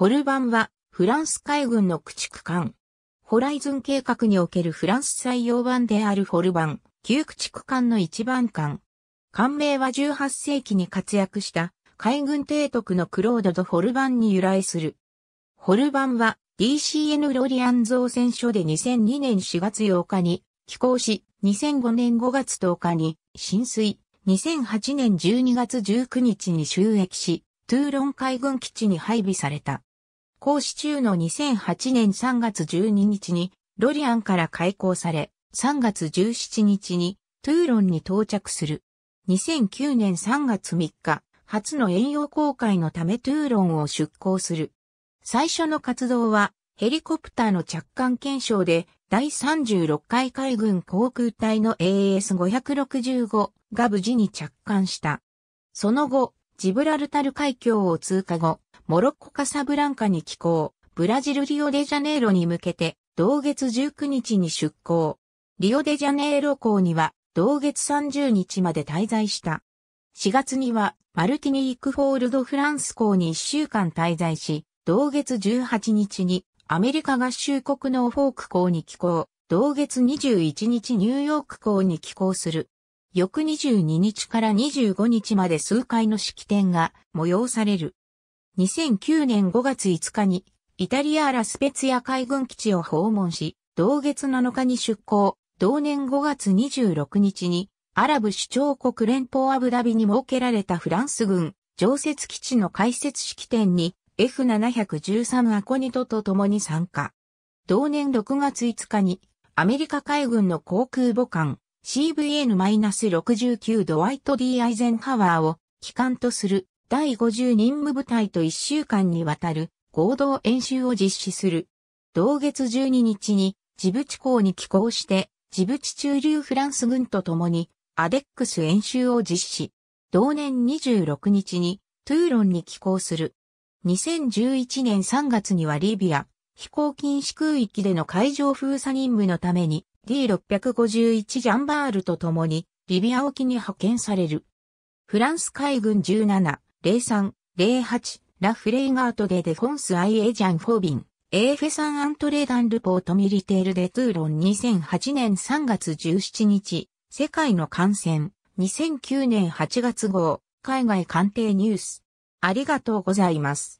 ホルバンは、フランス海軍の駆逐艦。ホライズン計画におけるフランス採用版であるホルバン、旧駆逐艦の一番艦。艦名は18世紀に活躍した海軍提督のクロード・ド・ホルバンに由来する。ホルバンは DCN ロリアン造船所で2002年4月8日に寄港し、2005年5月10日に浸水、2008年12月19日に収益し、トゥーロン海軍基地に配備された。公使中の2008年3月12日にロリアンから開港され、3月17日にトゥーロンに到着する。2009年3月3日、初の遠洋航海のためトゥーロンを出港する。最初の活動は、ヘリコプターの着艦検証で、第36回海軍航空隊の AS565 が無事に着艦した。その後、ジブラルタル海峡を通過後、モロッコカサブランカに寄港、ブラジルリオデジャネイロに向けて、同月19日に出港。リオデジャネイロ港には、同月30日まで滞在した。4月には、マルティニークフォールドフランス港に1週間滞在し、同月18日に、アメリカ合衆国のオフォーク港に寄港、同月21日ニューヨーク港に寄港する。翌22日から25日まで数回の式典が催される。2009年5月5日にイタリアラスペツィア海軍基地を訪問し、同月7日に出港、同年5月26日にアラブ首長国連邦アブダビに設けられたフランス軍常設基地の開設式典に F713 アコニトと共に参加。同年6月5日にアメリカ海軍の航空母艦 CVN-69 ドワイト・ D・ アイゼンハワーを機関とする第50任務部隊と1週間にわたる合同演習を実施する。同月12日にジブチ港に寄港してジブチ駐留フランス軍と共にアデックス演習を実施。同年26日にトゥーロンに寄港する。2011年3月にはリビア飛行禁止空域での海上封鎖任務のために D651 ジャンバールと共にリビア沖に派遣される。フランス海軍17、03、08、ラ・フレイガートでデフォンス・アイ・エジャン・フォービン、エーフェサン・アントレダン・ルポート・ミリテール・デ・トゥーロン2008年3月17日、世界の感染、2009年8月号、海外鑑定ニュース。ありがとうございます。